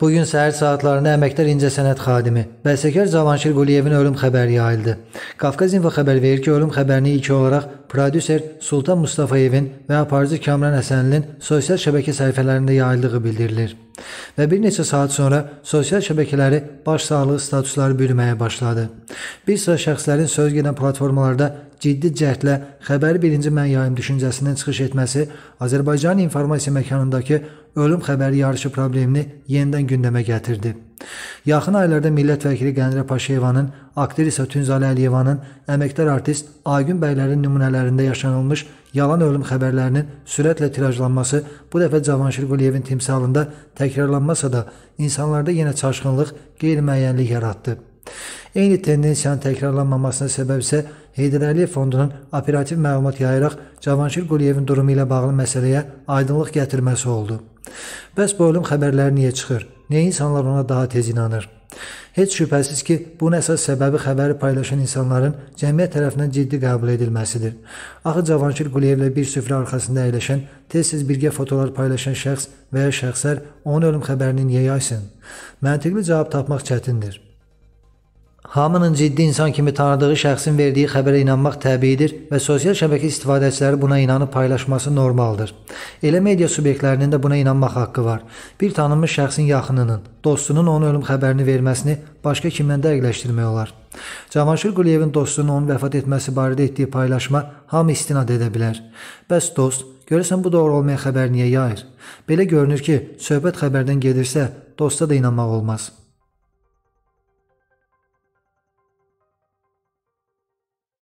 Bugün səhər saatlarında əməkdar incəsənət xadimi bəstəkar Cavanşir Quliyevin ölüm xəbəri yayıldı. Qafqaz İnfo xəbər verir ki, ölüm xəbərini ilk olaraq prodüser Sultan Mustafayevin və aparıcı Kamran Həsənlinin sosial şəbəkə səhifələrində yayıldığı bildirilir. Və bir neçə saat sonra sosial şəbəkələri baş sağlığı statusları bölməyə başladı. Bir sıra şəxslərin söz gedən platformalarda ciddi cəhdlə xəbəri birinci mən yayım düşüncəsindən çıxış etməsi Azərbaycan informasiya məkanındakı ölüm xəbəri yarışı problemini yenidən gündəmə gətirdi. Yaxın aylarda millət vəkili Qənirə Paşeyevanın, aktrisa Tünzalə Əliyevanın, əməkdar artist Aygün Bəylərin nümunələrində yaşanılmış yalan ölüm xəbərlərinin sürətlə tirajlanması bu dəfə Cavanşir Quliyevin timsalında təkrarlanmasa da insanlarda yenə çaşqınlıq, qeyri-müəyyənlik yaratdı. Eyni tendensiyanın təkrarlanmamasına səbəb isə Heydər Əliyev fondunun operativ məlumat yayaraq Cavanşir Quliyevin durumu ilə bağlı məsələyə aydınlıq gətirməsi oldu. Bəs bu ölüm xəbərləri niyə çıxır? Niyə insanlar ona daha tez inanır? Heç şübhəsiz ki, bunun əsas səbəbi xəbəri paylaşan insanların cəmiyyət tərəfindən ciddi qəbul edilməsidir. Axı Cavanşir Quliyevlə bir süfrə arxasında əyləşən, tez-tez birgə fotolar paylaşan şəxs və ya şəxslər onun ölüm xəbərini niyə yaysın? Məntiqli cavab tapmaq çətindir. Hamının ciddi insan kimi tanıdığı şəxsin verdiyi xəbərə inanmaq təbiidir və sosial şəbəkə istifadəçiləri buna inanıb paylaşması normaldır. Elə media subyektlərinin də buna inanmaq haqqı var. Bir tanınmış şəxsin yaxınının, dostunun onun ölüm xəbərini verməsini başqa kimdən dəqiqləşdirmək olar. Cavanşir Quliyevin dostunun onun vəfat etməsi barədə etdiyi paylaşma hamı istinad edə bilər. Bəs dost, görəsən bu doğru olmayan xəbər niyə yayır? Belə görünür ki, söhbət xəbərdən gedirsə, dosta da inanmaq olmaz.''